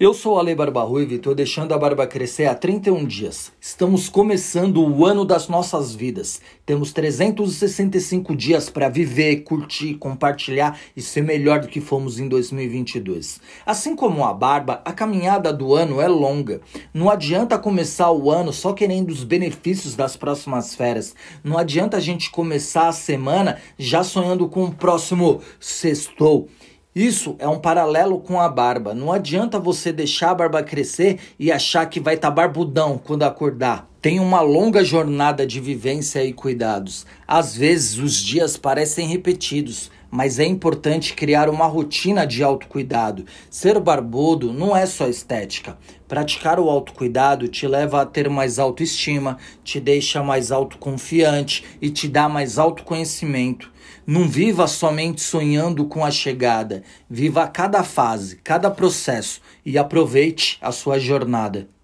Eu sou Ale Barba Ruiva e estou deixando a barba crescer há 31 dias. Estamos começando o ano das nossas vidas. Temos 365 dias para viver, curtir, compartilhar e ser melhor do que fomos em 2022. Assim como a barba, a caminhada do ano é longa. Não adianta começar o ano só querendo os benefícios das próximas férias. Não adianta a gente começar a semana já sonhando com o próximo sextou. Isso é um paralelo com a barba. Não adianta você deixar a barba crescer e achar que vai estar tá barbudão quando acordar. Tem uma longa jornada de vivência e cuidados. Às vezes os dias parecem repetidos, mas é importante criar uma rotina de autocuidado. Ser barbudo não é só estética. Praticar o autocuidado te leva a ter mais autoestima, te deixa mais autoconfiante e te dá mais autoconhecimento. Não viva somente sonhando com a chegada, viva cada fase, cada processo e aproveite a sua jornada.